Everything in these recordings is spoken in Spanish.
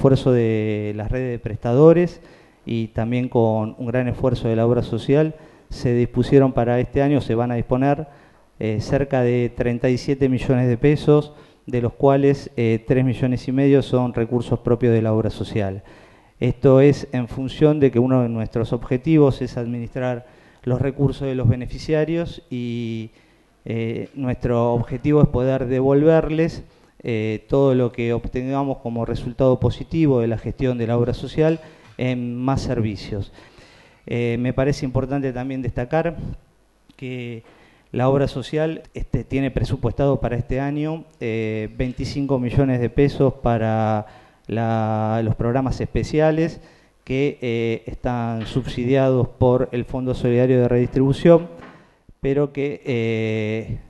esfuerzo de las redes de prestadores y también con un gran esfuerzo de la obra social, se dispusieron para este año, se van a disponer eh, cerca de 37 millones de pesos, de los cuales eh, 3 millones y medio son recursos propios de la obra social. Esto es en función de que uno de nuestros objetivos es administrar los recursos de los beneficiarios y eh, nuestro objetivo es poder devolverles eh, todo lo que obtengamos como resultado positivo de la gestión de la obra social en más servicios. Eh, me parece importante también destacar que la obra social este, tiene presupuestado para este año 25 eh, millones de pesos para los programas especiales que están subsidiados por el Fondo Solidario de Redistribución, pero que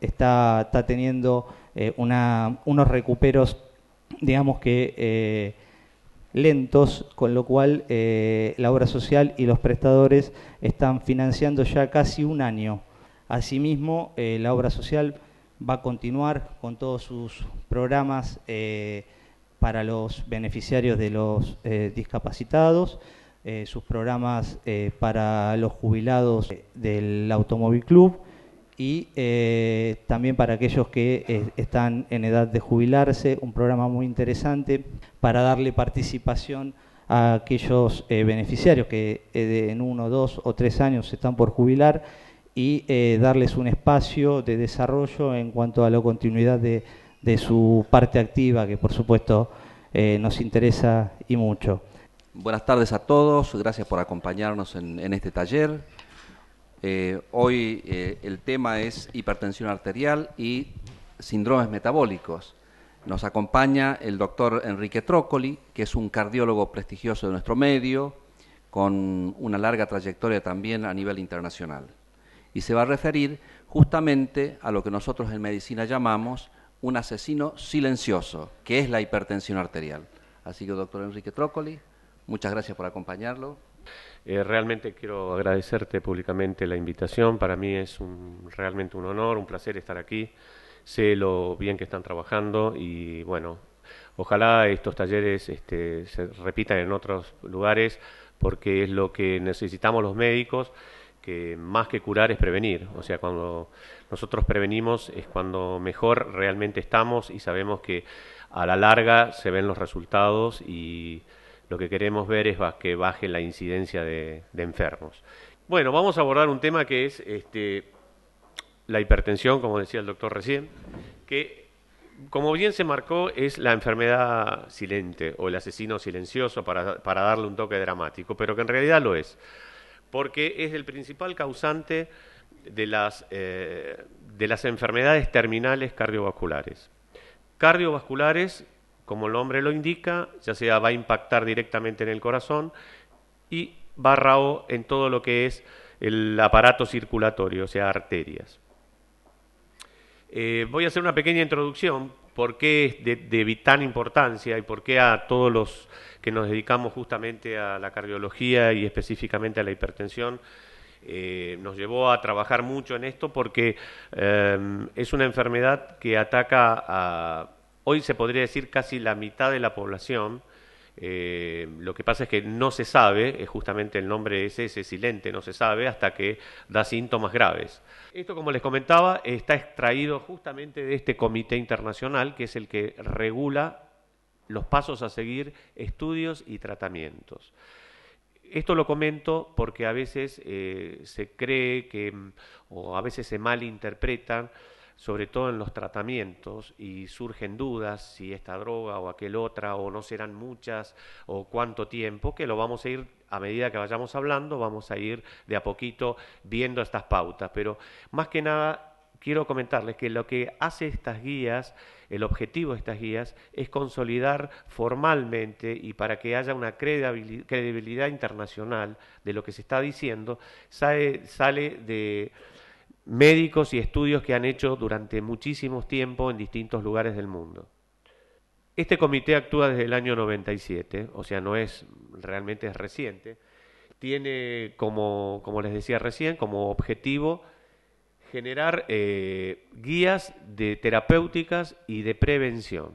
está teniendo eh, una, unos recuperos, digamos que eh, lentos, con lo cual eh, la obra social y los prestadores están financiando ya casi un año. Asimismo, la obra social va a continuar con todos sus programas para los beneficiarios de los discapacitados. sus programas para los jubilados del Automóvil Club, y eh, también para aquellos que eh, están en edad de jubilarse, un programa muy interesante para darle participación a aquellos eh, beneficiarios que en uno, dos o tres años están por jubilar y darles un espacio de desarrollo en cuanto a la continuidad de, su parte activa, que por supuesto nos interesa y mucho. Buenas tardes a todos, gracias por acompañarnos en este taller. Eh, hoy eh, el tema es hipertensión arterial y síndromes metabólicos. Nos acompaña el doctor Enrique Trócoli, que es un cardiólogo prestigioso de nuestro medio, con una larga trayectoria también a nivel internacional. Y se va a referir justamente a lo que nosotros en medicina llamamos un asesino silencioso, que es la hipertensión arterial. Así que, doctor Enrique Trócoli, muchas gracias por acompañarlo. Eh, realmente quiero agradecerte públicamente la invitación. Para mí es realmente un honor, un placer estar aquí. Sé lo bien que están trabajando y bueno, ojalá estos talleres este, se repitan en otros lugares porque es lo que necesitamos los médicos, que más que curar es prevenir. O sea, cuando nosotros prevenimos es cuando mejor realmente estamos y sabemos que a la larga se ven los resultados y lo que queremos ver es que baje la incidencia de, enfermos. Bueno, vamos a abordar un tema que es este, la hipertensión, como decía el doctor recién, que como bien se marcó es la enfermedad silente o el asesino silencioso para, darle un toque dramático, pero que en realidad lo es, porque es el principal causante de las, eh, de las enfermedades terminales cardiovasculares. Cardiovasculares como el nombre lo indica, ya sea va a impactar directamente en el corazón y barra O en todo lo que es el aparato circulatorio, o sea, arterias. Eh, voy a hacer una pequeña introducción por qué es de, vital importancia y por qué a todos los que nos dedicamos justamente a la cardiología y específicamente a la hipertensión, eh, nos llevó a trabajar mucho en esto porque eh, es una enfermedad que ataca a hoy se podría decir casi la mitad de la población. Eh, lo que pasa es que no se sabe, es eh, justamente el nombre es ese, silente, no se sabe hasta que da síntomas graves. Esto, como les comentaba, está extraído justamente de este comité internacional que es el que regula los pasos a seguir, estudios y tratamientos. Esto lo comento porque a veces eh, se cree que, mm, o a veces se malinterpretan, sobre todo en los tratamientos, y surgen dudas si esta droga o aquel otra, o no serán muchas, o cuánto tiempo, que lo vamos a ir, a medida que vayamos hablando, vamos a ir de a poquito viendo estas pautas. Pero más que nada, quiero comentarles que lo que hace estas guías, el objetivo de estas guías, es consolidar formalmente y para que haya una credibilidad internacional de lo que se está diciendo, sale, sale de médicos y estudios que han hecho durante muchísimo tiempo en distintos lugares del mundo. Este comité actúa desde el año 97, o sea, no es realmente reciente. Tiene, como, como les decía recién, como objetivo generar eh, guías de terapéuticas y de prevención.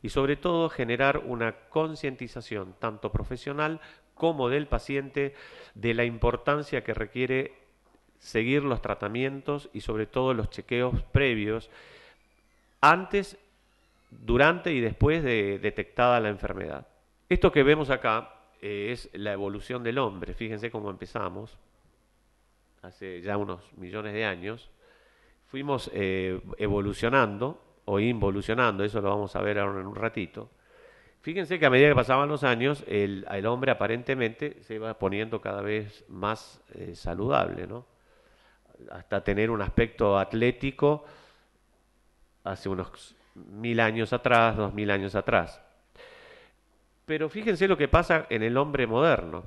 Y sobre todo generar una concientización tanto profesional como del paciente de la importancia que requiere seguir los tratamientos y sobre todo los chequeos previos antes, durante y después de detectada la enfermedad. Esto que vemos acá eh, es la evolución del hombre. Fíjense cómo empezamos hace ya unos millones de años. Fuimos eh, evolucionando o involucionando, eso lo vamos a ver ahora en un ratito. Fíjense que a medida que pasaban los años, el, hombre aparentemente se iba poniendo cada vez más eh, saludable, ¿no? hasta tener un aspecto atlético hace unos mil años atrás, dos mil años atrás. Pero fíjense lo que pasa en el hombre moderno.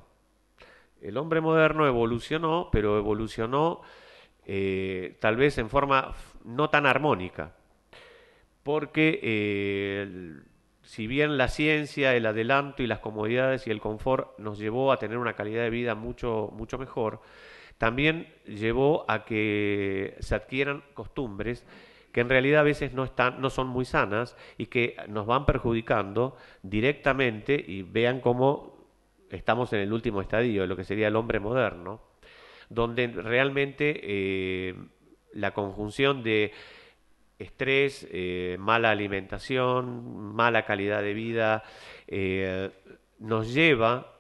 El hombre moderno evolucionó, pero evolucionó eh, tal vez en forma no tan armónica, porque eh, si bien la ciencia, el adelanto y las comodidades y el confort nos llevó a tener una calidad de vida mucho, mucho mejor, también llevó a que se adquieran costumbres que en realidad a veces no, están, no son muy sanas y que nos van perjudicando directamente y vean cómo estamos en el último estadio de lo que sería el hombre moderno, donde realmente eh, la conjunción de estrés, eh, mala alimentación, mala calidad de vida, eh, nos lleva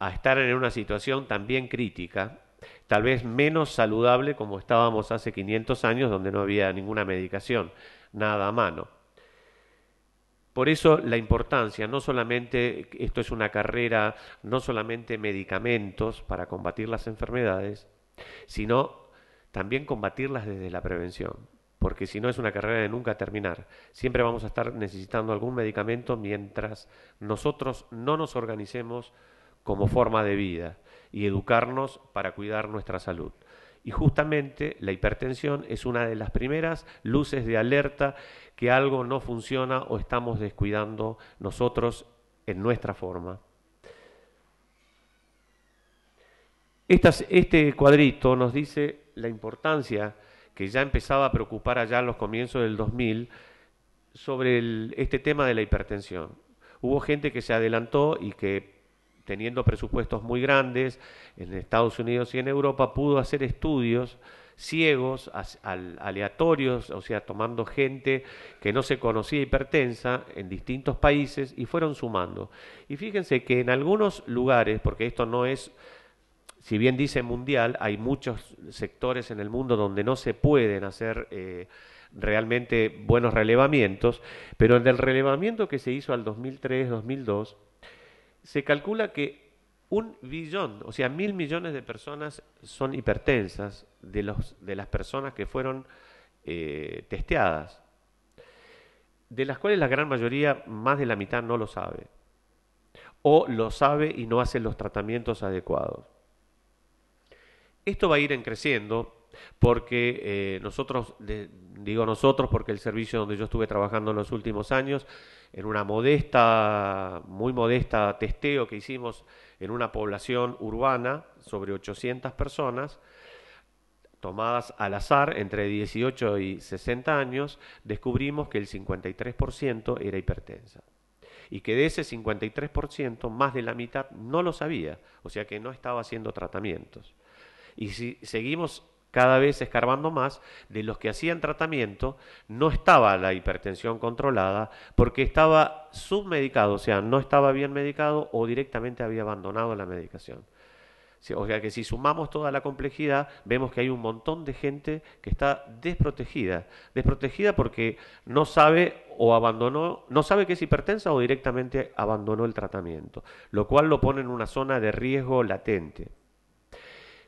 a estar en una situación también crítica tal vez menos saludable como estábamos hace 500 años, donde no había ninguna medicación, nada a mano. Por eso la importancia, no solamente esto es una carrera, no solamente medicamentos para combatir las enfermedades, sino también combatirlas desde la prevención, porque si no es una carrera de nunca terminar. Siempre vamos a estar necesitando algún medicamento mientras nosotros no nos organicemos como forma de vida y educarnos para cuidar nuestra salud. Y justamente la hipertensión es una de las primeras luces de alerta que algo no funciona o estamos descuidando nosotros en nuestra forma. este cuadrito nos dice la importancia que ya empezaba a preocupar allá en los comienzos del 2000 sobre este tema de la hipertensión. Hubo gente que se adelantó y que teniendo presupuestos muy grandes en Estados Unidos y en Europa, pudo hacer estudios ciegos, aleatorios, o sea, tomando gente que no se conocía hipertensa en distintos países y fueron sumando. Y fíjense que en algunos lugares, porque esto no es, si bien dice mundial, hay muchos sectores en el mundo donde no se pueden hacer... Eh, realmente buenos relevamientos, pero en el relevamiento que se hizo al 2003-2002, se calcula que un billón, o sea, mil millones de personas son hipertensas de, los, de las personas que fueron eh, testeadas, de las cuales la gran mayoría, más de la mitad, no lo sabe, o lo sabe y no hace los tratamientos adecuados. Esto va a ir en creciendo porque eh, nosotros, digo nosotros, porque el servicio donde yo estuve trabajando en los últimos años, en una modesta, muy modesta testeo que hicimos en una población urbana sobre 800 personas, tomadas al azar entre 18 y 60 años, descubrimos que el 53% era hipertensa. Y que de ese 53%, más de la mitad no lo sabía, o sea que no estaba haciendo tratamientos. Y si seguimos cada vez escarbando más, de los que hacían tratamiento no estaba la hipertensión controlada porque estaba submedicado, o sea, no estaba bien medicado o directamente había abandonado la medicación. O sea que si sumamos toda la complejidad, vemos que hay un montón de gente que está desprotegida. Desprotegida porque no sabe o abandonó, no sabe que es hipertensa o directamente abandonó el tratamiento, lo cual lo pone en una zona de riesgo latente.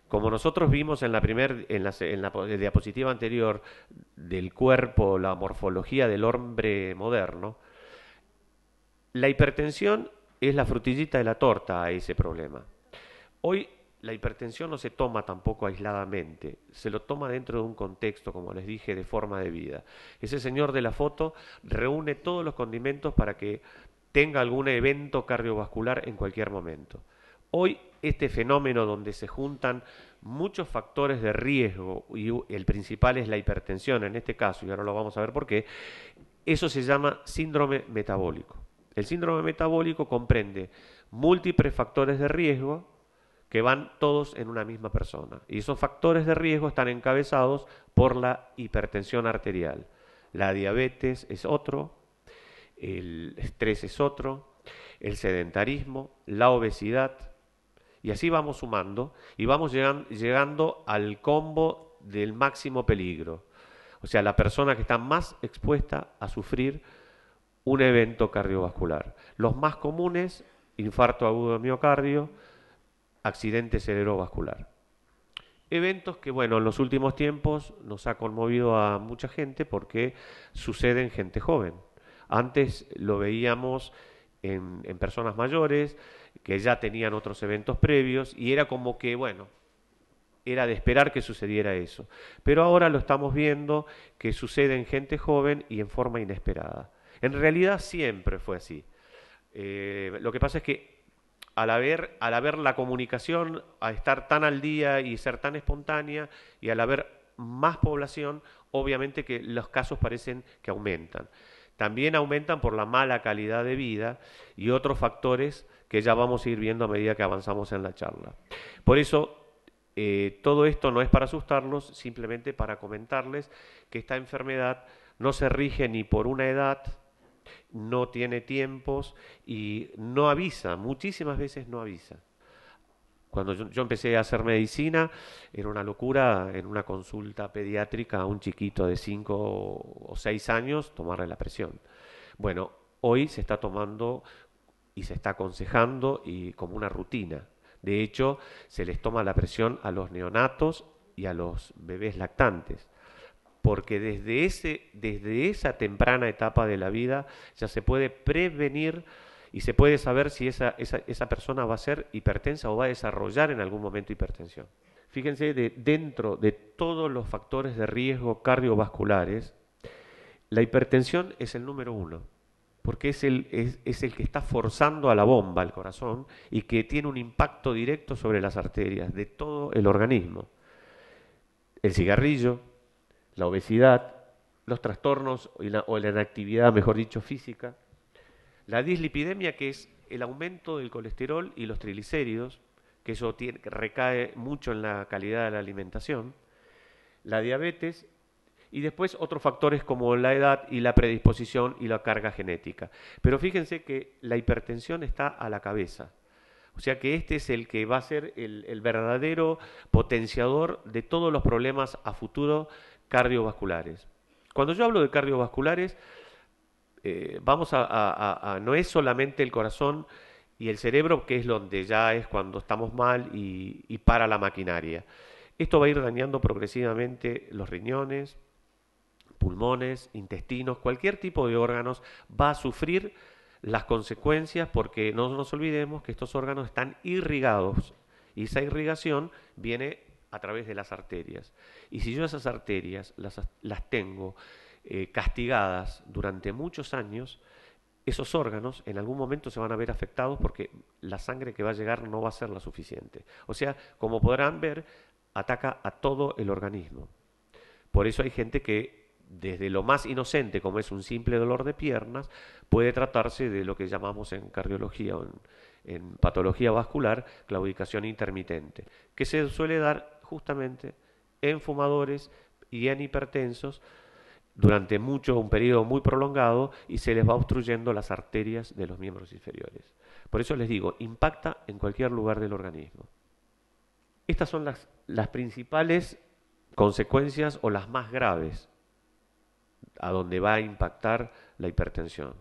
Como nosotros vimos en la, primera, en la diapositiva anterior del cuerpo, la morfología del hombre moderno, la hipertensión es la frutillita de la torta a ese problema. Hoy la hipertensión no se toma tampoco aisladamente, se lo toma dentro de un contexto, como les dije, de forma de vida. Ese señor de la foto reúne todos los condimentos para que tenga algún evento cardiovascular en cualquier momento. Hoy este fenómeno donde se juntan muchos factores de riesgo y el principal es la hipertensión en este caso, y ahora lo vamos a ver por qué, eso se llama síndrome metabólico. El síndrome metabólico comprende múltiples factores de riesgo que van todos en una misma persona. Y esos factores de riesgo están encabezados por la hipertensión arterial. La diabetes es otro, el estrés es otro, el sedentarismo, la obesidad, y así vamos sumando y vamos llegando, al combo del máximo peligro. O sea, la persona que está más expuesta a sufrir un evento cardiovascular. Los más comunes, infarto agudo de miocardio, accidente cerebrovascular. Eventos que, bueno, en los últimos tiempos nos ha conmovido a mucha gente porque suceden gente joven. Antes lo veíamos en personas mayores, que ya tenían otros eventos previos y era como que, bueno, era de esperar que sucediera eso. Pero ahora lo estamos viendo que sucede en gente joven y en forma inesperada. En realidad siempre fue así. Eh, lo que pasa es que al haber, al haber la comunicación, a estar tan al día y ser tan espontánea y al haber más población, obviamente que los casos parecen que aumentan. También aumentan por la mala calidad de vida y otros factores que ya vamos a ir viendo a medida que avanzamos en la charla. Por eso, eh, todo esto no es para asustarlos, simplemente para comentarles que esta enfermedad no se rige ni por una edad, no tiene tiempos y no avisa, muchísimas veces no avisa. Cuando yo, yo, empecé a hacer medicina, era una locura en una consulta pediátrica a un chiquito de 5 o 6 años tomarle la presión. Bueno, hoy se está tomando y se está aconsejando y como una rutina. De hecho, se les toma la presión a los neonatos y a los bebés lactantes, porque desde, ese, desde esa temprana etapa de la vida ya se puede prevenir y se puede saber si esa, esa, esa persona va a ser hipertensa o va a desarrollar en algún momento hipertensión. Fíjense, de, dentro de todos los factores de riesgo cardiovasculares, la hipertensión es el número uno porque es el, es, el que está forzando a la bomba el corazón y que tiene un impacto directo sobre las arterias de todo el organismo. El cigarrillo, la obesidad, los trastornos o la inactividad, mejor dicho, física, la dislipidemia, que es el aumento del colesterol y los triglicéridos, que eso recae mucho en la calidad de la alimentación, la diabetes y después otros factores como la edad y la predisposición y la carga genética. Pero fíjense que la hipertensión está a la cabeza. O sea que este es el que va a ser el, verdadero potenciador de todos los problemas a futuro cardiovasculares. Cuando yo hablo de cardiovasculares, eh, vamos a, no es solamente el corazón y el cerebro, que es donde ya es cuando estamos mal y para la maquinaria. Esto va a ir dañando progresivamente los riñones, pulmones, intestinos, cualquier tipo de órganos va a sufrir las consecuencias porque no nos olvidemos que estos órganos están irrigados y esa irrigación viene a través de las arterias. Y si yo esas arterias las, tengo eh, castigadas durante muchos años, esos órganos en algún momento se van a ver afectados porque la sangre que va a llegar no va a ser la suficiente. O sea, como podrán ver, ataca a todo el organismo. Por eso hay gente que desde lo más inocente, como es un simple dolor de piernas, puede tratarse de lo que llamamos en cardiología o en, patología vascular claudicación intermitente, que se suele dar justamente en fumadores y en hipertensos durante mucho, un periodo muy prolongado y se les va obstruyendo las arterias de los miembros inferiores. Por eso les digo, impacta en cualquier lugar del organismo. Estas son las principales consecuencias o las más graves a donde va a impactar la hipertensión.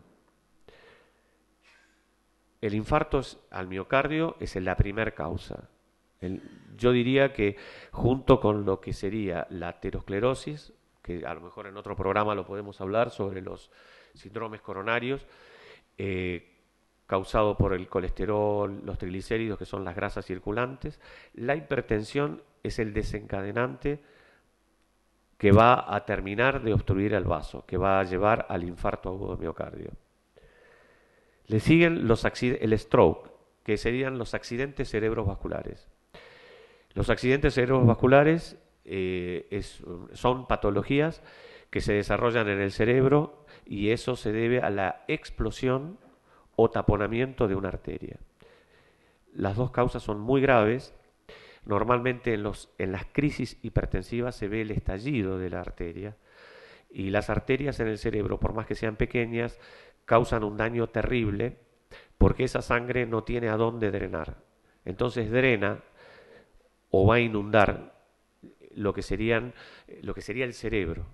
El infarto al miocardio es la primera causa. yo diría que junto con lo que sería la aterosclerosis, que a lo mejor en otro programa lo podemos hablar sobre los síndromes coronarios, eh, causado por el colesterol, los triglicéridos, que son las grasas circulantes. La hipertensión es el desencadenante que va a terminar de obstruir el vaso, que va a llevar al infarto agudo miocardio. Le siguen los el stroke, que serían los accidentes cerebrovasculares. Los accidentes cerebrovasculares eh, son patologías que se desarrollan en el cerebro y eso se debe a la explosión o taponamiento de una arteria. Las dos causas son muy graves Normalmente en, las crisis hipertensivas se ve el estallido de la arteria y las arterias en el cerebro, por más que sean pequeñas, causan un daño terrible porque esa sangre no tiene a dónde drenar. Entonces drena o va a inundar lo que, serían, lo que sería el cerebro.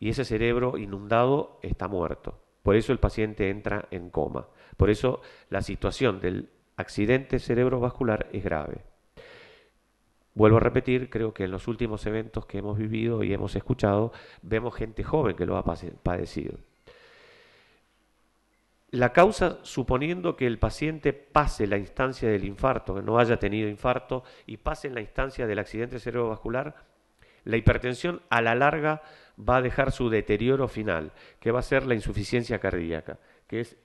Y ese cerebro inundado está muerto. Por eso el paciente entra en coma. Por eso la situación del accidente cerebrovascular es grave. Vuelvo a repetir, creo que en los últimos eventos que hemos vivido y hemos escuchado, vemos gente joven que lo ha padecido. La causa, suponiendo que el paciente pase la instancia del infarto, que no haya tenido infarto, y pase en la instancia del accidente cerebrovascular, la hipertensión a la larga va a dejar su deterioro final, que va a ser la insuficiencia cardíaca que es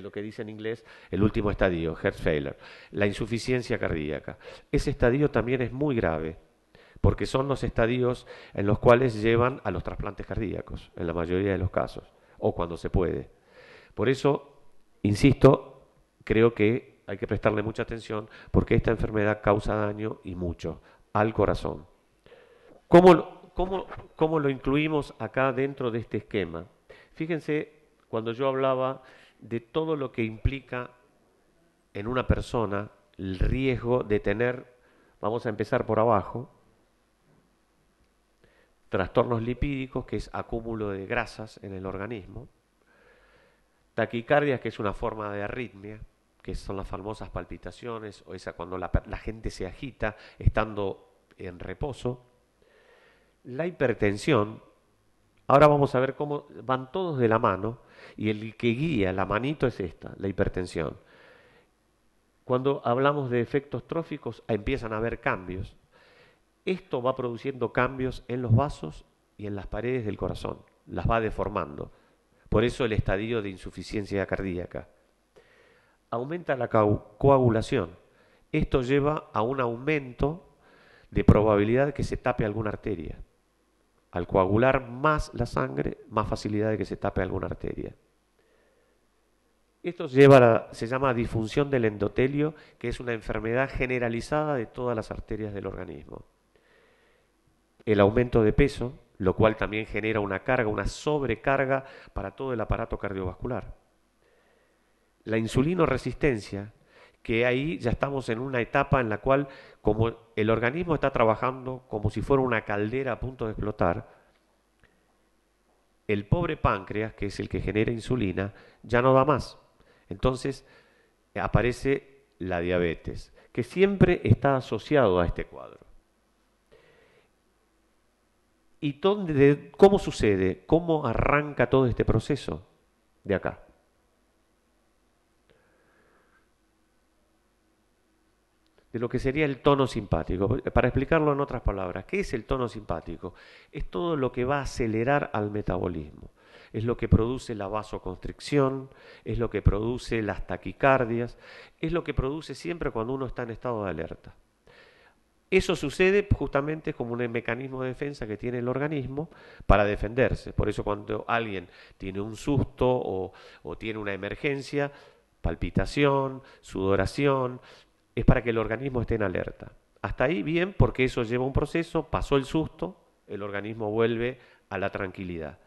lo que dice en inglés el último estadio, heart failure, la insuficiencia cardíaca. Ese estadio también es muy grave, porque son los estadios en los cuales llevan a los trasplantes cardíacos, en la mayoría de los casos, o cuando se puede. Por eso, insisto, creo que hay que prestarle mucha atención porque esta enfermedad causa daño y mucho al corazón. ¿Cómo, cómo lo incluimos acá dentro de este esquema? Fíjense cuando yo hablaba de todo lo que implica en una persona el riesgo de tener, vamos a empezar por abajo, trastornos lipídicos, que es acúmulo de grasas en el organismo, taquicardias, que es una forma de arritmia, que son las famosas palpitaciones, o esa cuando la, la gente se agita estando en reposo, la hipertensión, Ahora vamos a ver cómo van todos de la mano y el que guía, la manito es esta, la hipertensión. Cuando hablamos de efectos tróficos empiezan a haber cambios. Esto va produciendo cambios en los vasos y en las paredes del corazón, las va deformando. Por eso el estadio de insuficiencia cardíaca. Aumenta la coagulación. Esto lleva a un aumento de probabilidad de que se tape alguna arteria. Al coagular más la sangre, más facilidad de que se tape alguna arteria. Esto se llama disfunción del endotelio, que es una enfermedad generalizada de todas las arterias del organismo. El aumento de peso, lo cual también genera una carga, una sobrecarga para todo el aparato cardiovascular. La insulinoresistencia, que ahí ya estamos en una etapa en la cual, como el organismo está trabajando como si fuera una caldera a punto de explotar, el pobre páncreas, que es el que genera insulina, ya no da más. Entonces aparece la diabetes, que siempre está asociado a este cuadro. ¿Y dónde, cómo sucede? ¿Cómo arranca todo este proceso? De acá. de lo que sería el tono simpático. Para explicarlo en otras palabras, ¿qué es el tono simpático? Es todo lo que va a acelerar al metabolismo. Es lo que produce la vasoconstricción, es lo que produce las taquicardias, es lo que produce siempre cuando uno está en estado de alerta. Eso sucede justamente como un mecanismo de defensa que tiene el organismo para defenderse. Por eso cuando alguien tiene un susto o, o tiene una emergencia, palpitación, sudoración, es para que el organismo esté en alerta. Hasta ahí bien, porque eso lleva un proceso, pasó el susto, el organismo vuelve a la tranquilidad.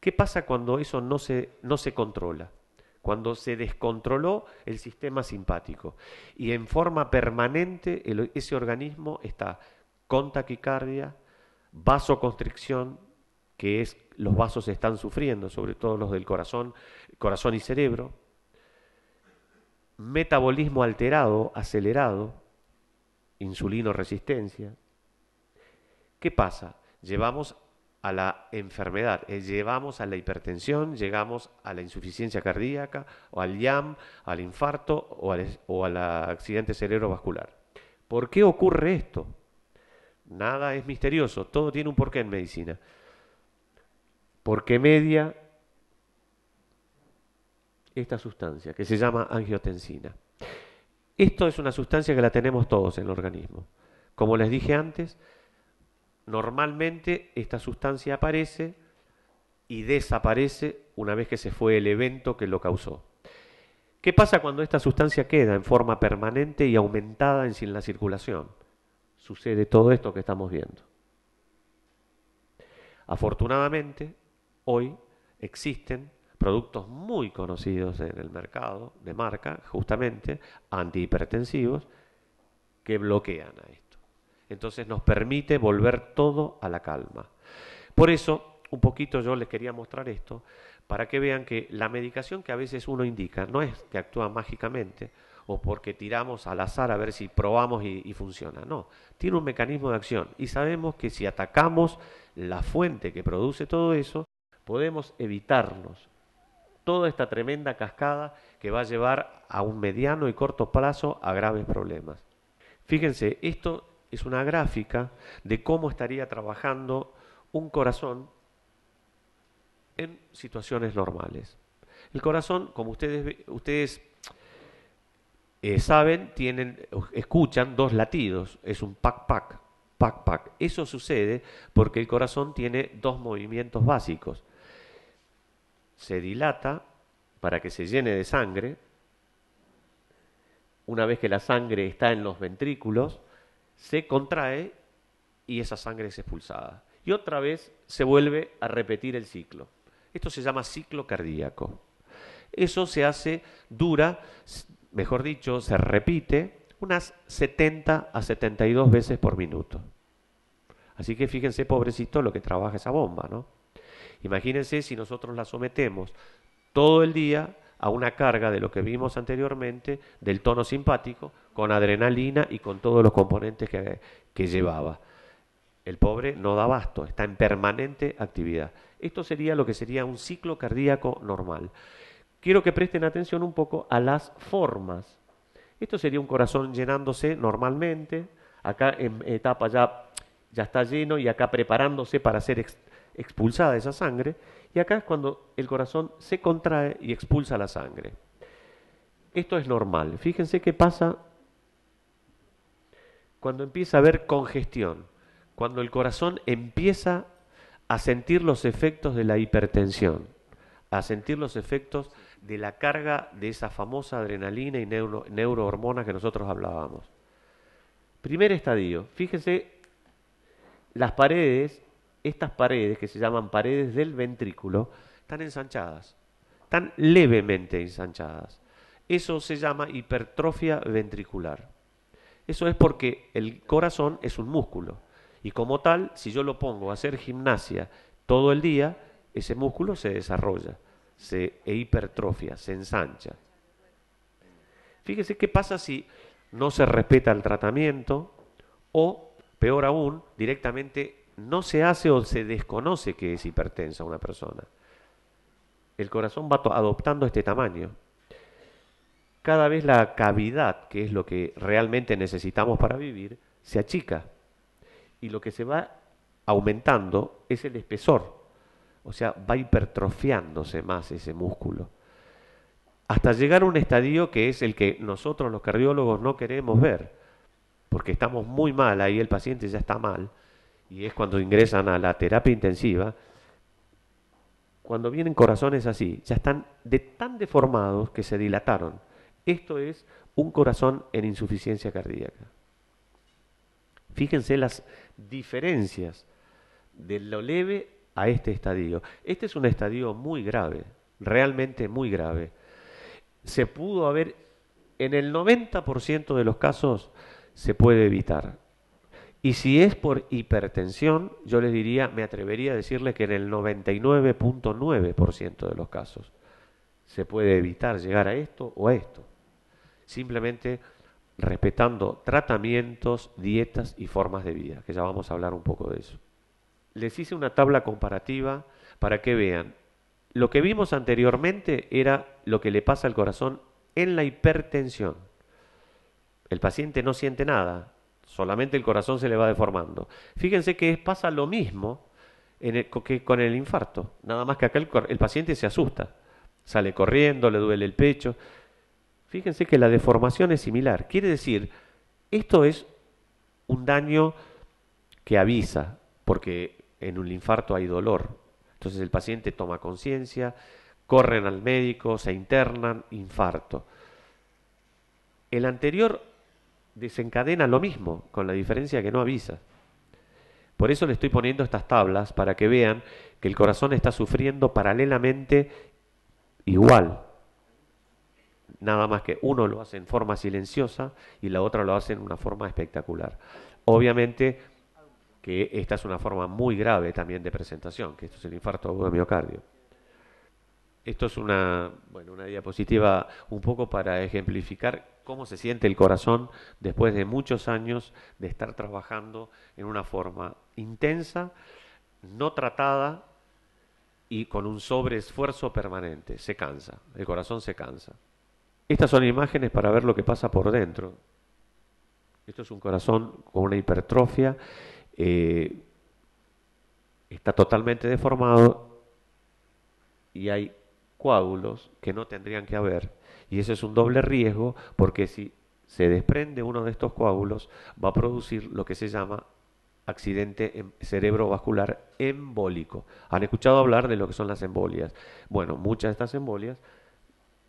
¿Qué pasa cuando eso no se, no se controla? Cuando se descontroló el sistema simpático y en forma permanente ese organismo está con taquicardia, vasoconstricción, que es los vasos están sufriendo, sobre todo los del corazón, corazón y cerebro, metabolismo alterado, acelerado, insulino resistencia. ¿Qué pasa? Llevamos a la enfermedad, eh, llevamos a la hipertensión, llegamos a la insuficiencia cardíaca, o al IAM, al infarto o al, o al accidente cerebrovascular. ¿Por qué ocurre esto? Nada es misterioso, todo tiene un porqué en medicina. Porque media esta sustancia que se llama angiotensina. Esto es una sustancia que la tenemos todos en el organismo. Como les dije antes, normalmente esta sustancia aparece y desaparece una vez que se fue el evento que lo causó. ¿Qué pasa cuando esta sustancia queda en forma permanente y aumentada en la circulación? Sucede todo esto que estamos viendo. Afortunadamente, hoy existen productos muy conocidos en el mercado de marca, justamente antihipertensivos, que bloquean a esto. Entonces nos permite volver todo a la calma. Por eso, un poquito yo les quería mostrar esto, para que vean que la medicación que a veces uno indica no es que actúa mágicamente o porque tiramos al azar a ver si probamos y, funciona. No, tiene un mecanismo de acción y sabemos que si atacamos la fuente que produce todo eso, podemos evitarnos toda esta tremenda cascada que va a llevar a un mediano y corto plazo a graves problemas. Fíjense, esto es una gráfica de cómo estaría trabajando un corazón en situaciones normales. El corazón, como ustedes, ustedes eh, saben, tienen, escuchan dos latidos, es un pac-pac, pac-pac. Eso sucede porque el corazón tiene dos movimientos básicos se dilata para que se llene de sangre. Una vez que la sangre está en los ventrículos, se contrae y esa sangre es expulsada. Y otra vez se vuelve a repetir el ciclo. Esto se llama ciclo cardíaco. Eso se hace, dura, mejor dicho, se repite unas 70 a 72 veces por minuto. Así que fíjense, pobrecito, lo que trabaja esa bomba, ¿no? Imagínense si nosotros la sometemos todo el día a una carga de lo que vimos anteriormente, del tono simpático, con adrenalina y con todos los componentes que, llevaba. El pobre no da abasto, está en permanente actividad. Esto sería lo que sería un ciclo cardíaco normal. Quiero que presten atención un poco a las formas. Esto sería un corazón llenándose normalmente, acá en etapa ya, ya está lleno y acá preparándose para ser expulsada esa sangre, y acá es cuando el corazón se contrae y expulsa la sangre. Esto es normal. Fíjense qué pasa cuando empieza a haber congestión, cuando el corazón empieza a sentir los efectos de la hipertensión, a sentir los efectos de la carga de esa famosa adrenalina y neuro, neurohormonas que nosotros hablábamos. Primer estadio, fíjense, las paredes estas paredes, que se llaman paredes del ventrículo, están ensanchadas, están levemente ensanchadas. Eso se llama hipertrofia ventricular. Eso es porque el corazón es un músculo y como tal, si yo lo pongo a hacer gimnasia todo el día, ese músculo se desarrolla, se hipertrofia, se ensancha. Fíjese qué pasa si no se respeta el tratamiento o, peor aún, directamente no se hace o se desconoce que es hipertensa una persona. El corazón va adoptando este tamaño. Cada vez la cavidad, que es lo que realmente necesitamos para vivir, se achica. Y lo que se va aumentando es el espesor. O sea, va hipertrofiándose más ese músculo. Hasta llegar a un estadio que es el que nosotros los cardiólogos no queremos ver, porque estamos muy mal, ahí el paciente ya está mal y es cuando ingresan a la terapia intensiva, cuando vienen corazones así, ya están de tan deformados que se dilataron. Esto es un corazón en insuficiencia cardíaca. Fíjense las diferencias de lo leve a este estadio. Este es un estadio muy grave, realmente muy grave. Se pudo haber, en el 90% de los casos, se puede evitar. Y si es por hipertensión, yo les diría, me atrevería a decirles que en el 99.9% de los casos se puede evitar llegar a esto o a esto. Simplemente respetando tratamientos, dietas y formas de vida, que ya vamos a hablar un poco de eso. Les hice una tabla comparativa para que vean. Lo que vimos anteriormente era lo que le pasa al corazón en la hipertensión. El paciente no siente nada, solamente el corazón se le va deformando. Fíjense que pasa lo mismo que con el infarto, nada más que acá el, el paciente se asusta, sale corriendo, le duele el pecho. Fíjense que la deformación es similar, quiere decir, esto es un daño que avisa, porque en un infarto hay dolor. Entonces el paciente toma conciencia, corren al médico, se internan, infarto. El anterior desencadena lo mismo, con la diferencia que no avisa. Por eso le estoy poniendo estas tablas para que vean que el corazón está sufriendo paralelamente igual. Nada más que uno lo hace en forma silenciosa y la otra lo hace en una forma espectacular. Obviamente que esta es una forma muy grave también de presentación, que esto es el infarto agudo de miocardio. Esto es una, bueno, una diapositiva un poco para ejemplificar cómo se siente el corazón después de muchos años de estar trabajando en una forma intensa, no tratada y con un sobreesfuerzo permanente. Se cansa, el corazón se cansa. Estas son imágenes para ver lo que pasa por dentro. Esto es un corazón con una hipertrofia, eh, está totalmente deformado y hay coágulos que no tendrían que haber. Y eso es un doble riesgo porque si se desprende uno de estos coágulos va a producir lo que se llama accidente em-, cerebrovascular embólico. ¿Han escuchado hablar de lo que son las embolias? Bueno, muchas de estas embolias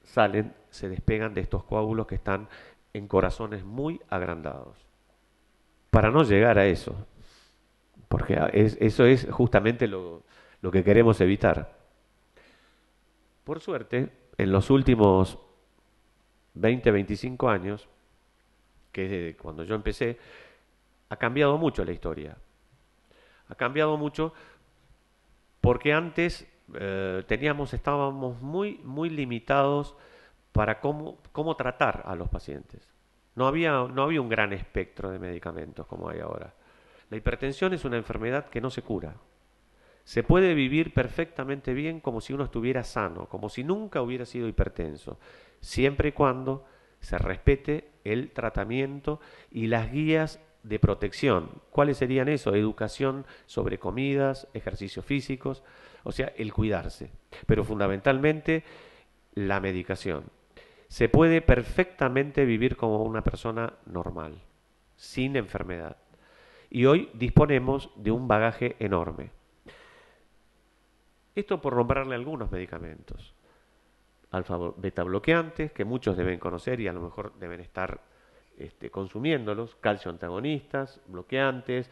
salen, se despegan de estos coágulos que están en corazones muy agrandados. Para no llegar a eso, porque eso es justamente lo que queremos evitar. Por suerte, en los últimos 20, 25 años, que es cuando yo empecé, ha cambiado mucho la historia. Ha cambiado mucho porque antes eh, teníamos, estábamos muy, muy limitados para cómo, cómo tratar a los pacientes. No había, no había un gran espectro de medicamentos como hay ahora. La hipertensión es una enfermedad que no se cura, se puede vivir perfectamente bien como si uno estuviera sano, como si nunca hubiera sido hipertenso, siempre y cuando se respete el tratamiento y las guías de protección. ¿Cuáles serían eso? Educación sobre comidas, ejercicios físicos, o sea, el cuidarse. Pero fundamentalmente la medicación. Se puede perfectamente vivir como una persona normal, sin enfermedad. Y hoy disponemos de un bagaje enorme. Esto por nombrarle algunos medicamentos. Alfa beta bloqueantes, que muchos deben conocer y a lo mejor deben estar este, consumiéndolos, calcio antagonistas, bloqueantes,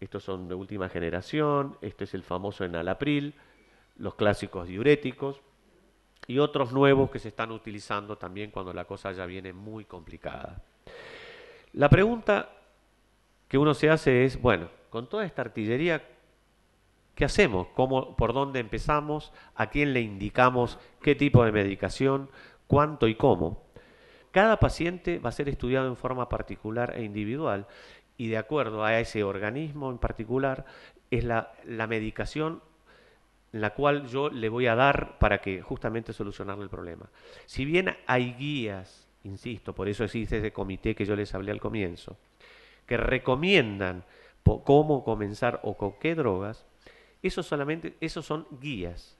estos son de última generación, este es el famoso enalapril, los clásicos diuréticos y otros nuevos que se están utilizando también cuando la cosa ya viene muy complicada. La pregunta que uno se hace es, bueno, con toda esta artillería, ¿Qué hacemos? ¿Por dónde empezamos? ¿A quién le indicamos qué tipo de medicación? ¿Cuánto y cómo? Cada paciente va a ser estudiado en forma particular e individual y de acuerdo a ese organismo en particular es la, la medicación la cual yo le voy a dar para que justamente solucionarle el problema. Si bien hay guías, insisto, por eso existe ese comité que yo les hablé al comienzo, que recomiendan cómo comenzar o con qué drogas, eso solamente, esos son guías.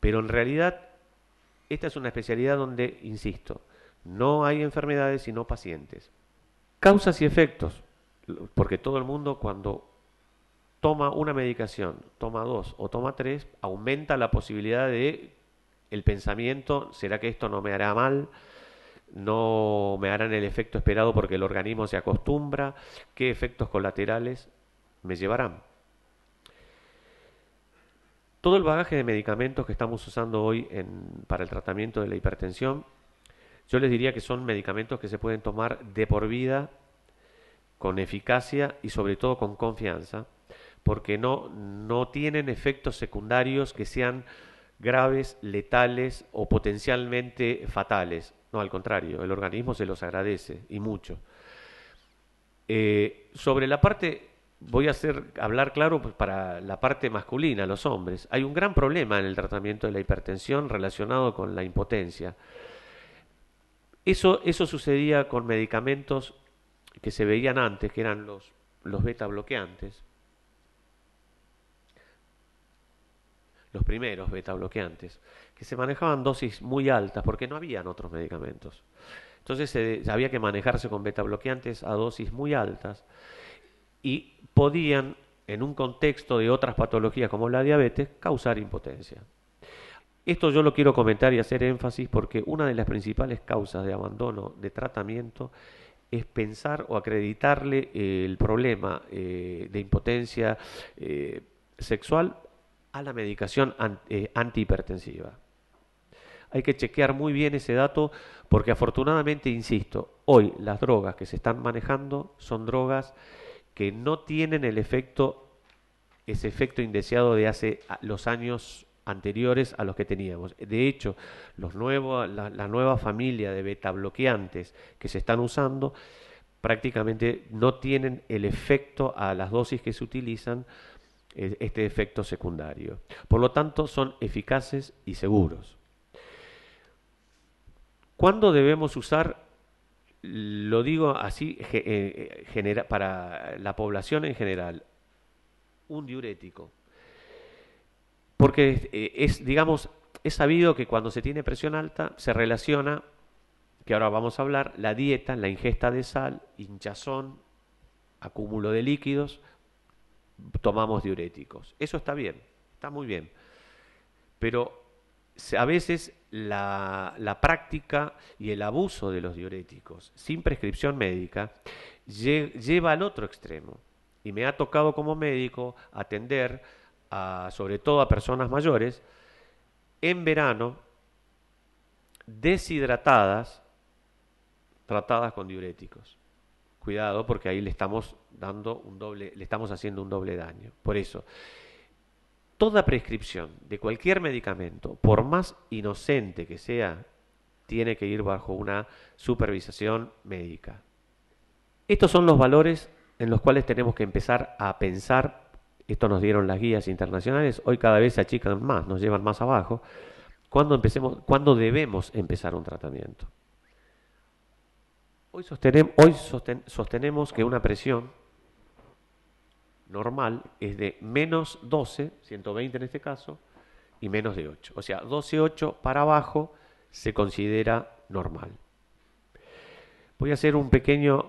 Pero en realidad, esta es una especialidad donde, insisto, no hay enfermedades sino pacientes. Causas y efectos, porque todo el mundo cuando toma una medicación, toma dos o toma tres, aumenta la posibilidad de el pensamiento, ¿será que esto no me hará mal? ¿No me harán el efecto esperado porque el organismo se acostumbra? ¿Qué efectos colaterales me llevarán? Todo el bagaje de medicamentos que estamos usando hoy para el tratamiento de la hipertensión, yo les diría que son medicamentos que se pueden tomar de por vida, con eficacia y sobre todo con confianza, porque no, no tienen efectos secundarios que sean graves, letales o potencialmente fatales. No, al contrario, el organismo se los agradece y mucho. Eh, sobre la parte voy a hacer hablar claro pues, para la parte masculina, los hombres. Hay un gran problema en el tratamiento de la hipertensión relacionado con la impotencia. Eso, eso sucedía con medicamentos que se veían antes, que eran los, los beta bloqueantes. Los primeros beta bloqueantes, que se manejaban dosis muy altas porque no habían otros medicamentos. Entonces había que manejarse con beta bloqueantes a dosis muy altas y podían, en un contexto de otras patologías como la diabetes, causar impotencia. Esto yo lo quiero comentar y hacer énfasis porque una de las principales causas de abandono de tratamiento es pensar o acreditarle eh, el problema eh, de impotencia eh, sexual a la medicación antihipertensiva. Hay que chequear muy bien ese dato porque afortunadamente, insisto, hoy las drogas que se están manejando son drogas que no tienen el efecto, ese efecto indeseado de hace los años anteriores a los que teníamos. De hecho, los nuevos, la, nueva familia de beta bloqueantes que se están usando prácticamente no tienen el efecto a las dosis que se utilizan, eh, este efecto secundario. Por lo tanto, son eficaces y seguros. ¿Cuándo debemos usar lo digo así eh, eh, genera, para la población en general, un diurético. Porque eh, es, digamos, es sabido que cuando se tiene presión alta se relaciona, que ahora vamos a hablar, la dieta, la ingesta de sal, hinchazón, acúmulo de líquidos, tomamos diuréticos. Eso está bien, está muy bien. Pero a veces la, la práctica y el abuso de los diuréticos sin prescripción médica lleva al otro extremo. Y me ha tocado como médico atender sobre todo a personas mayores en verano deshidratadas tratadas con diuréticos. Cuidado porque ahí le estamos dando un doble le estamos haciendo un doble daño. Por eso toda prescripción de cualquier medicamento, por más inocente que sea, tiene que ir bajo una supervisación médica. Estos son los valores en los cuales tenemos que empezar a pensar. Esto nos dieron las guías internacionales, hoy cada vez se achican más, nos llevan más abajo. ¿Cuándo, empecemos, debemos empezar un tratamiento? Hoy, sostenemos que una presión normal es de menos 12, 120 en este caso, y menos de 8. O sea, 12, 8 para abajo se considera normal. Voy a hacer un pequeño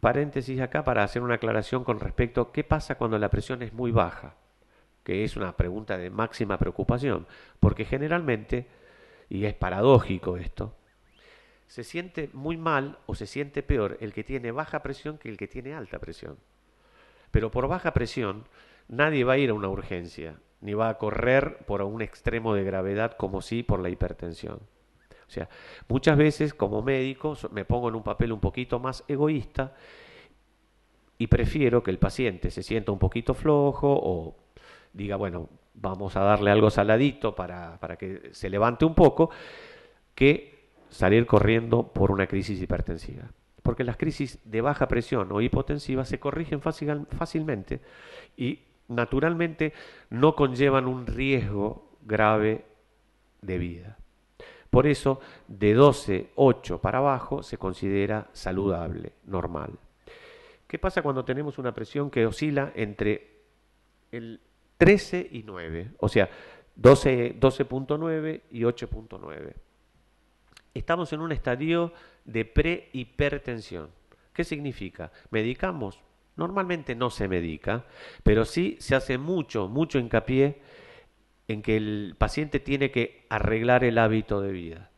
paréntesis acá para hacer una aclaración con respecto a qué pasa cuando la presión es muy baja, que es una pregunta de máxima preocupación, porque generalmente, y es paradójico esto, se siente muy mal o se siente peor el que tiene baja presión que el que tiene alta presión. Pero por baja presión nadie va a ir a una urgencia, ni va a correr por un extremo de gravedad como si por la hipertensión. O sea, muchas veces como médico me pongo en un papel un poquito más egoísta y prefiero que el paciente se sienta un poquito flojo o diga, bueno, vamos a darle algo saladito para, para que se levante un poco, que salir corriendo por una crisis hipertensiva porque las crisis de baja presión o hipotensiva se corrigen fácilmente y naturalmente no conllevan un riesgo grave de vida. Por eso, de 12, 8 para abajo se considera saludable, normal. ¿Qué pasa cuando tenemos una presión que oscila entre el 13 y 9? O sea, 12.9 y 8.9 estamos en un estadio de prehipertensión. ¿Qué significa? Medicamos. Normalmente no se medica, pero sí se hace mucho, mucho hincapié en que el paciente tiene que arreglar el hábito de vida.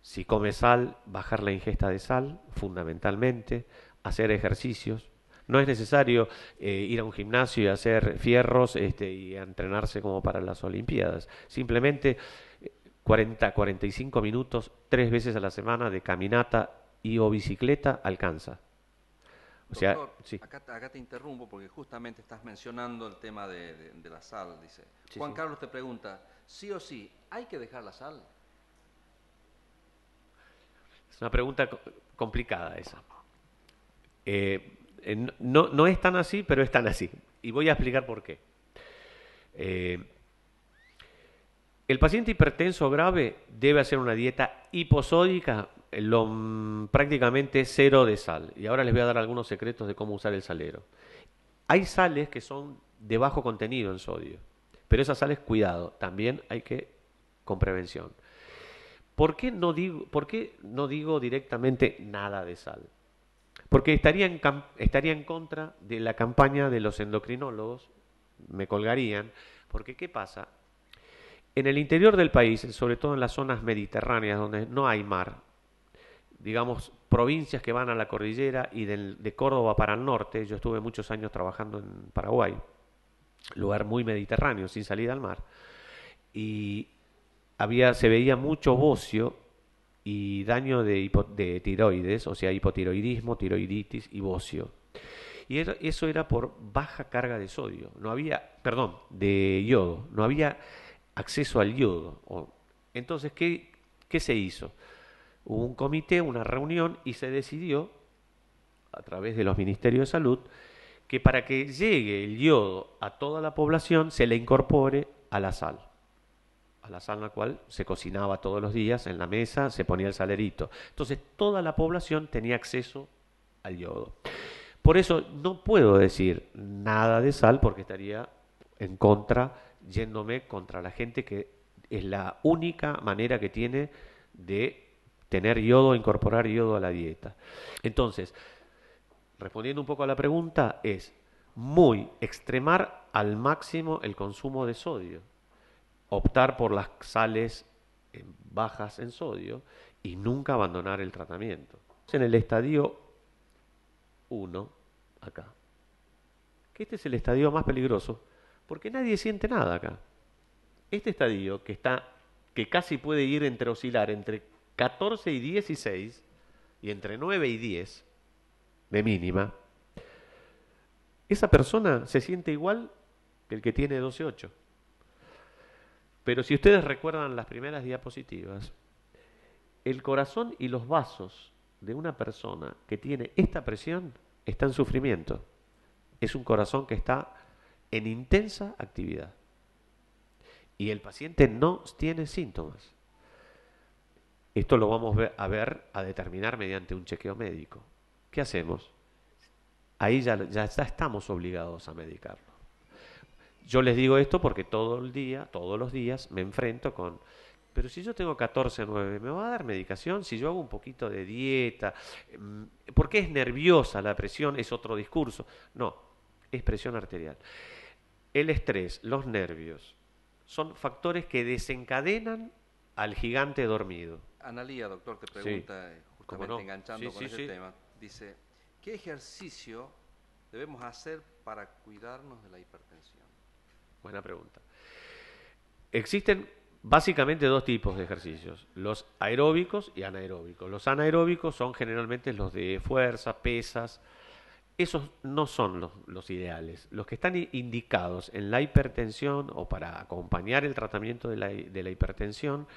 Si come sal, bajar la ingesta de sal, fundamentalmente, hacer ejercicios. No es necesario eh, ir a un gimnasio y hacer fierros este, y entrenarse como para las Olimpiadas. Simplemente 40 45 minutos tres veces a la semana de caminata y o bicicleta alcanza. O sea, sí. acá, te interrumpo porque justamente estás mencionando el tema de, la sal, dice. Juan Carlos te pregunta, ¿sí o sí hay que dejar la sal? Es una pregunta complicada esa. Eh, eh, no, no, es tan así, pero es tan así. Y voy a explicar por qué. Eh, el paciente hipertenso grave debe hacer una dieta hiposódica, eh, lo, mm, prácticamente cero de sal. Y ahora les voy a dar algunos secretos de cómo usar el salero. Hay sales que son de bajo contenido en sodio, pero esas sales, cuidado, también hay que con prevención. ¿Por qué no digo, no digo directamente nada de sal? Porque estaría en contra de la campaña de los endocrinólogos, me colgarían, porque ¿qué pasa? En el interior del país, sobre todo en las zonas mediterráneas donde no hay mar, digamos, provincias que van a la cordillera y de Córdoba para el norte, yo estuve muchos años trabajando en Paraguay, lugar muy mediterráneo, sin salida al mar, y había, se veía mucho bocio y daño de, de tiroides, o sea, hipotiroidismo, tiroiditis y bocio. Y eso era por baja carga de sodio, no había, perdón, de yodo, no había acceso al yodo. Entonces, ¿qué, se hizo? Hubo un comité, una reunión y se decidió, a través de los ministerios de salud, que para que llegue el yodo a toda la población se le incorpore a la sal. A la sal en la cual se cocinaba todos los días en la mesa, se ponía el salerito. Entonces toda la población tenía acceso al yodo. Por eso no puedo decir nada de sal porque estaría en contra yéndome contra la gente que es la única manera que tiene de tener yodo, incorporar yodo a la dieta. Entonces, respondiendo un poco a la pregunta, es muy extremar al máximo el consumo de sodio, optar por las sales eh, bajas en sodio y nunca abandonar el tratamiento. En el estadio 1, acá, que este es el estadio más peligroso, porque nadie siente nada acá. Este estadio que está que casi puede ir entre oscilar entre 14 y 16 y entre 9 y 10 de mínima, esa persona se siente igual que el que tiene 8. Pero si ustedes recuerdan las primeras diapositivas, el corazón y los vasos de una persona que tiene esta presión está en sufrimiento. Es un corazón que está en intensa actividad y el paciente no tiene síntomas. Esto lo vamos a ver, a determinar mediante un chequeo médico. ¿Qué hacemos? Ahí ya, ya, estamos obligados a medicarlo. Yo les digo esto porque todo el día, todos los días, me enfrento con pero si yo tengo 14, 9, ¿me va a dar medicación? Si yo hago un poquito de dieta, mm, ¿por qué es nerviosa la presión? Es otro discurso. No, es presión arterial el estrés, los nervios, son factores que desencadenan al gigante dormido. Analía, doctor, te pregunta, justamente enganchando con ese tema, dice, ¿qué ejercicio debemos hacer para cuidarnos de la hipertensión? Buena pregunta. Existen básicamente dos tipos de ejercicios, los aeróbicos y anaeróbicos. Los anaeróbicos son generalmente los de fuerza, pesas, esos no son los, ideales. Los que están indicados en la hipertensión o para acompañar el tratamiento de la, hipertensión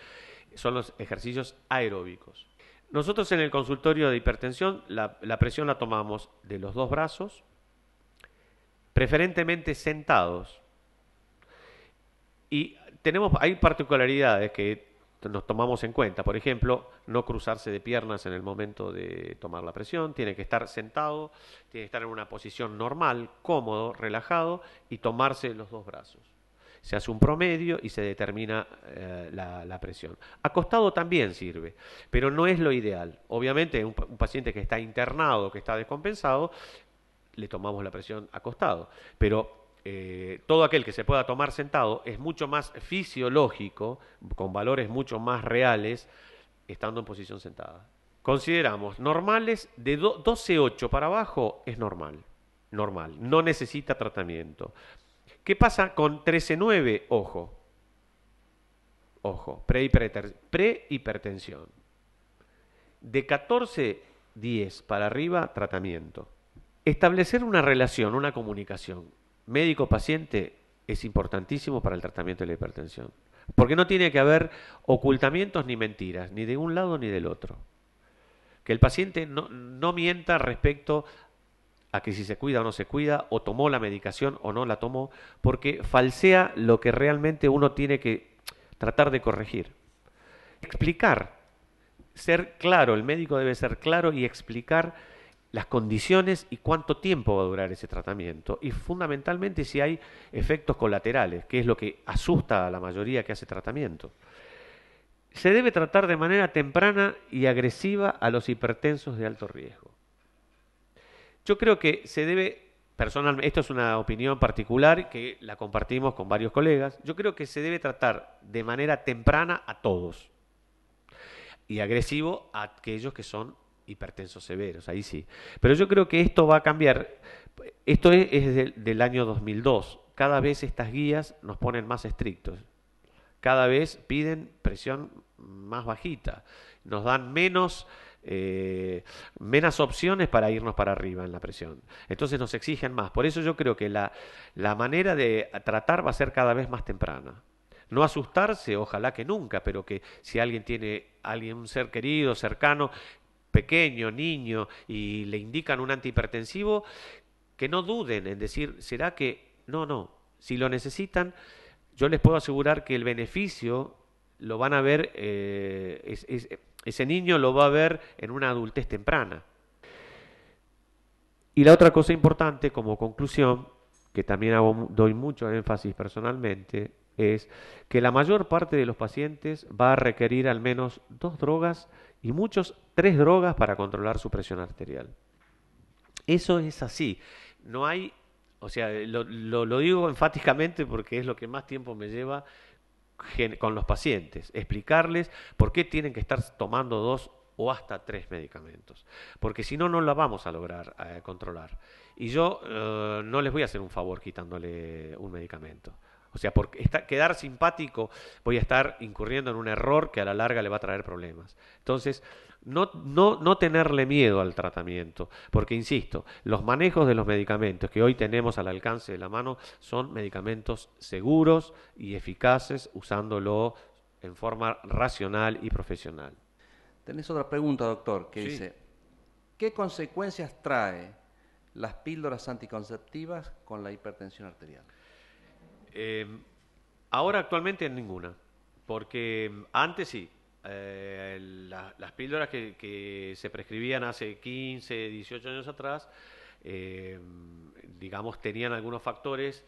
son los ejercicios aeróbicos. Nosotros en el consultorio de hipertensión la, la, presión la tomamos de los dos brazos, preferentemente sentados. Y tenemos, hay particularidades que nos tomamos en cuenta. Por ejemplo, no cruzarse de piernas en el momento de tomar la presión, tiene que estar sentado, tiene que estar en una posición normal, cómodo, relajado y tomarse los dos brazos. Se hace un promedio y se determina eh, la, presión. Acostado también sirve, pero no es lo ideal. Obviamente, un paciente que está internado, que está descompensado, le tomamos la presión acostado. Pero eh, todo aquel que se pueda tomar sentado es mucho más fisiológico, con valores mucho más reales, estando en posición sentada. Consideramos normales de 12.8 para abajo es normal, normal, no necesita tratamiento. ¿Qué pasa con 13.9? Ojo, ojo, prehipertensión. De 14.10 para arriba, tratamiento. Establecer una relación, una comunicación médico-paciente es importantísimo para el tratamiento de la hipertensión. Porque no tiene que haber ocultamientos ni mentiras, ni de un lado ni del otro. Que el paciente no, no mienta respecto a que si se cuida o no se cuida, o tomó la medicación o no la tomó, porque falsea lo que realmente uno tiene que tratar de corregir. Explicar, ser claro, el médico debe ser claro y explicar las condiciones y cuánto tiempo va a durar ese tratamiento y fundamentalmente si hay efectos colaterales, que es lo que asusta a la mayoría que hace tratamiento. Se debe tratar de manera temprana y agresiva a los hipertensos de alto riesgo. Yo creo que se debe, personalmente, esto es una opinión particular que la compartimos con varios colegas, yo creo que se debe tratar de manera temprana a todos y agresivo a aquellos que son hipertensos severos, ahí sí. Pero yo creo que esto va a cambiar. Esto es, del, año 2002. Cada vez estas guías nos ponen más estrictos. Cada vez piden presión más bajita. Nos dan menos, eh, menos opciones para irnos para arriba en la presión. Entonces nos exigen más. Por eso yo creo que la, la manera de tratar va a ser cada vez más temprana no asustarse, ojalá que nunca, pero que si alguien tiene alguien un ser querido, cercano, pequeño, niño, y le indican un antihipertensivo, que no duden en decir, ¿será que? No, no, si lo necesitan, yo les puedo asegurar que el beneficio lo van a ver, eh, ese niño lo va a ver en una adultez temprana. Y la otra cosa importante como conclusión, que también doy mucho énfasis personalmente, es que la mayor parte de los pacientes va a requerir al menos dos drogas y muchos tres drogas para controlar su presión arterial. Eso es así. No hay, o sea, lo, digo enfáticamente porque es lo que más tiempo me lleva con los pacientes, explicarles por qué tienen que estar tomando dos o hasta tres medicamentos, porque si no, no la vamos a lograr eh, controlar. Y yo eh, no les voy a hacer un favor quitándole un medicamento. O sea, por quedar simpático voy a estar incurriendo en un error que a la larga le va a traer problemas. Entonces, no, tenerle miedo al tratamiento, porque insisto, los manejos de los medicamentos que hoy tenemos al alcance de la mano son medicamentos seguros y eficaces usándolo en forma racional y profesional. Tenés otra pregunta, doctor, que dice, ¿qué consecuencias trae las píldoras anticonceptivas con la hipertensión arterial? Eh, ahora actualmente ninguna, porque antes sí. Eh, las píldoras que, se prescribían hace 15, 18 años atrás, eh, digamos, tenían algunos factores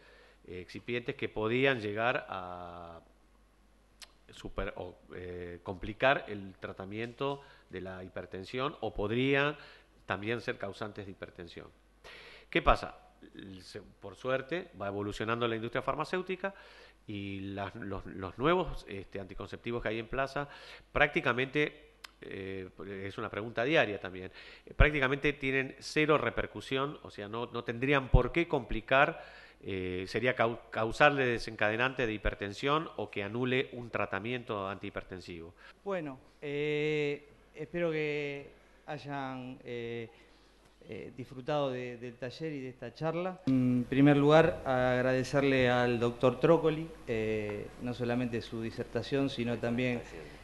excipientes que podían llegar a complicar el tratamiento de la hipertensión o podrían también ser causantes de hipertensión. ¿Qué pasa? por suerte, va evolucionando la industria farmacéutica y los, nuevos este, anticonceptivos que hay en plaza prácticamente eh, es una pregunta diaria también, eh, prácticamente tienen cero repercusión, o sea, no, tendrían por qué complicar, eh, sería causarle desencadenante de hipertensión o que anule un tratamiento antihipertensivo. Bueno, espero que hayan eh, disfrutado del taller y de esta charla. En primer lugar, agradecerle al doctor Trócoli, eh, no solamente su disertación, sino también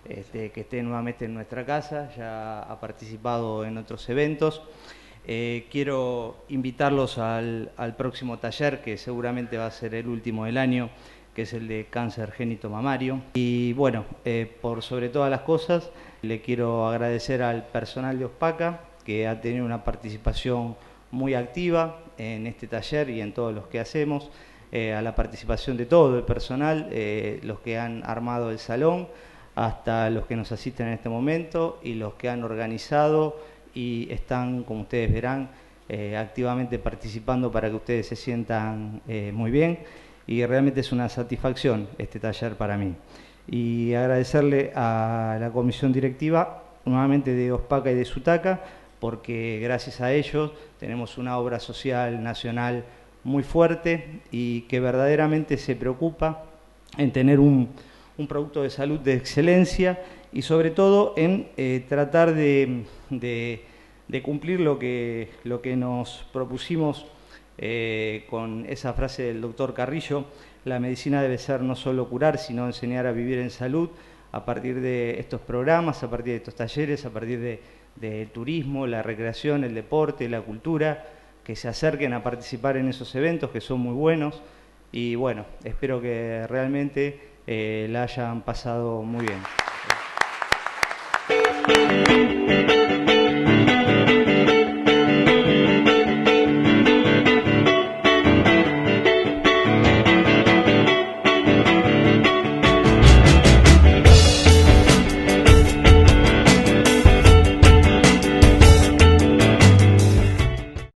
este, que esté nuevamente en nuestra casa, ya ha participado en otros eventos. Eh, quiero invitarlos al, próximo taller, que seguramente va a ser el último del año, que es el de cáncer génito mamario. Y bueno, por sobre todas las cosas, le quiero agradecer al personal de Ospaca, que ha tenido una participación muy activa en este taller y en todos los que hacemos, eh, a la participación de todo el personal, eh, los que han armado el salón, hasta los que nos asisten en este momento y los que han organizado y están, como ustedes verán, eh, activamente participando para que ustedes se sientan muy bien y realmente es una satisfacción este taller para mí. Y agradecerle a la comisión directiva nuevamente de Ospaca y de Sutaca, porque gracias a ellos tenemos una obra social nacional muy fuerte y que verdaderamente se preocupa en tener un, producto de salud de excelencia y sobre todo en eh, tratar de, cumplir lo que, nos propusimos eh, con esa frase del doctor Carrillo, la medicina debe ser no solo curar, sino enseñar a vivir en salud a partir de estos programas, a partir de estos talleres, a partir de del turismo, la recreación, el deporte, la cultura, que se acerquen a participar en esos eventos que son muy buenos y bueno, espero que realmente eh, la hayan pasado muy bien.